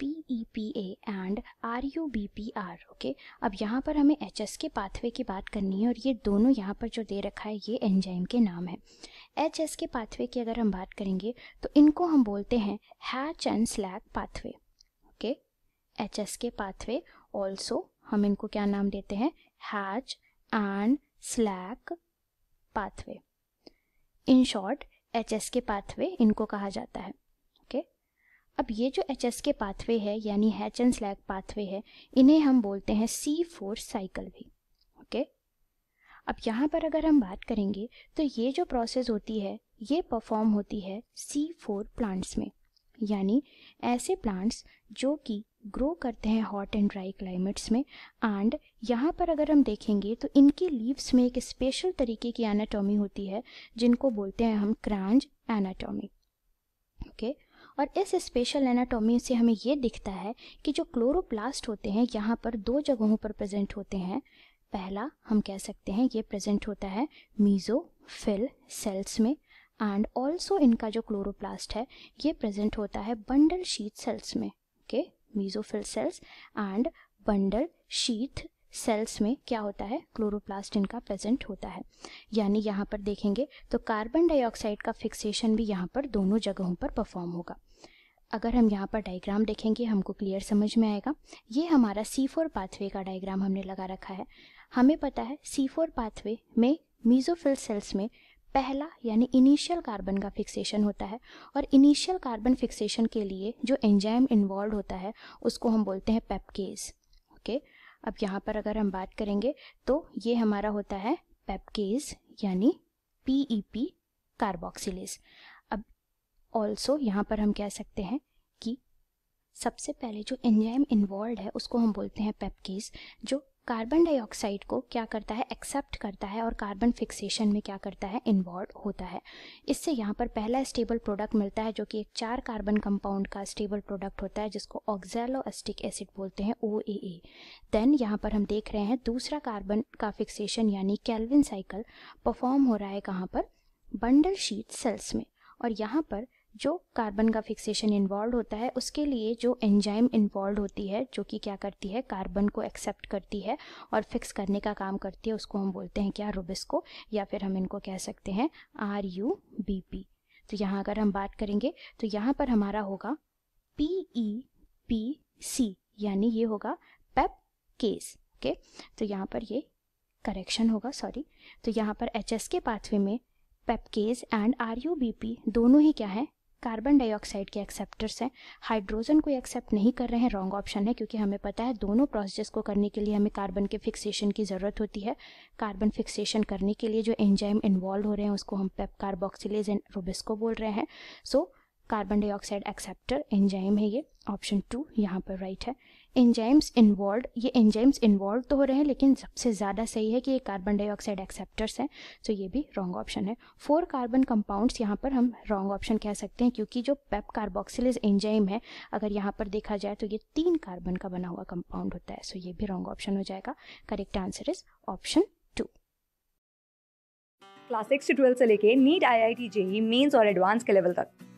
P E P A and R U B P R okay अब यहाँ पर हमें एच एस के पाथवे की बात करनी है और ये दोनों यहाँ पर जो दे रखा है ये एंजाइम के नाम है एच एस के पाथवे की अगर हम बात करेंगे तो इनको हम बोलते हैं Hatch and Slack pathway okay H S के पाथवे ऑल्सो हम इनको क्या नाम देते हैं Hatch and Slack pathway in short H S के पाथवे इनको कहा जाता है अब ये जो एच एस के पाथवे है यानी हैच एंड स्लैग पाथवे है इन्हें हम बोलते हैं सी फोर साइकिल भी ओके अब यहाँ पर अगर हम बात करेंगे तो ये जो प्रोसेस होती है ये परफॉर्म होती है सी फोर प्लांट्स में यानी ऐसे प्लांट्स जो कि ग्रो करते हैं हॉट एंड ड्राई क्लाइमेट्स में एंड यहाँ पर अगर हम देखेंगे तो इनकी लीव्स में एक स्पेशल तरीके की एनाटॉमी होती है जिनको बोलते हैं हम क्रांज एनाटॉमी ओके okay? और इस स्पेशल एनाटॉमी से हमें ये दिखता है कि जो क्लोरोप्लास्ट होते हैं यहाँ पर दो जगहों पर प्रेजेंट होते हैं पहला हम कह सकते हैं ये प्रेजेंट होता है मीजोफिल सेल्स में एंड ऑल्सो इनका जो क्लोरोप्लास्ट है ये प्रेजेंट होता है बंडल शीत सेल्स में okay mesophyll cells and bundle sheath cells में क्या होता है क्लोरोप्लास्ट इनका प्रेजेंट होता है यानी यहाँ पर देखेंगे तो कार्बन डाइऑक्साइड का फिक्सेशन भी यहाँ पर दोनों जगहों पर परफॉर्म होगा अगर हम यहाँ पर डायग्राम देखेंगे हमको क्लियर समझ में आएगा ये हमारा सी फोर पाथवे का डायग्राम हमने लगा रखा है हमें पता है सी फोर पाथवे में मीजोफिल सेल्स में पहला यानी इनिशियल कार्बन का फिक्सेशन होता है और इनिशियल कार्बन फिक्सेशन के लिए जो एंजाइम इन्वॉल्व होता है उसको हम बोलते हैं पेपकेज ओके okay? अब यहाँ पर अगर हम बात करेंगे तो ये हमारा होता है पेपकेज यानी पी ई पी कार्बोक्सिलेज अब ऑल्सो यहाँ पर हम कह सकते हैं कि सबसे पहले जो एंजाइम इन्वॉल्व है उसको हम बोलते हैं पेपकेज जो कार्बन डाइऑक्साइड को क्या करता है एक्सेप्ट करता है और कार्बन फिक्सेशन में क्या करता है इन्वॉल्व होता है इससे यहाँ पर पहला स्टेबल प्रोडक्ट मिलता है जो कि एक चार कार्बन कंपाउंड का स्टेबल प्रोडक्ट होता है जिसको ऑक्जेलो एसिड बोलते हैं ओ ए ए देन यहाँ पर हम देख रहे हैं दूसरा कार्बन का फिक्सेशन यानी कैलविन साइकिल परफॉर्म हो रहा है कहाँ पर बंडल शीट सेल्स में और यहाँ पर जो कार्बन का फिक्सेशन इन्वॉल्व होता है उसके लिए जो एंजाइम इन्वॉल्व होती है जो कि क्या करती है कार्बन को एक्सेप्ट करती है और फिक्स करने का काम करती है उसको हम बोलते हैं क्या रुबिस्को या फिर हम इनको कह सकते हैं आर यू बी पी तो यहाँ अगर हम बात करेंगे तो यहाँ पर हमारा होगा पी ई पी सी यानी ये होगा पेप केस ओके तो यहाँ पर ये करेक्शन होगा सॉरी तो यहाँ पर एच एस के पाथवे में PEPcase and R U B P दोनों ही क्या है कार्बन डाइऑक्साइड के एक्सेप्टर्स हैं हाइड्रोजन को एक्सेप्ट नहीं कर रहे हैं रॉन्ग ऑप्शन है क्योंकि हमें पता है दोनों प्रोसेस को करने के लिए हमें कार्बन के फिक्सेशन की ज़रूरत होती है कार्बन फिक्सेशन करने के लिए जो एंजाइम इन्वॉल्व हो रहे हैं उसको हम पेप कार्बोक्सिलेज एंड रोबिस्को बोल रहे हैं so so, carbon dioxide acceptor enzyme है ये ऑप्शन टू यहाँ पर राइट है एंजाइम्स इन्वॉल्व ये एंजाइम्स इन्वॉल्व तो हो रहे हैं लेकिन सबसे ज़्यादा सही है कि ये कार्बन डाइऑक्साइड एक्सेप्टर्स हैं सो तो ये भी रॉन्ग ऑप्शन है फोर कार्बन कंपाउंड्स यहाँ पर हम रॉन्ग ऑप्शन कह सकते हैं क्योंकि जो पेप कार्बोक्सिलेज एंजाइम है अगर यहाँ पर देखा जाए तो ये तीन कार्बन का बना हुआ कंपाउंड होता है सो ये भी रॉन्ग ऑप्शन हो जाएगा correct answer is option class six से ट्वेल्थ से लेके NEET I I T JEE mains और एडवांस के लेवल तक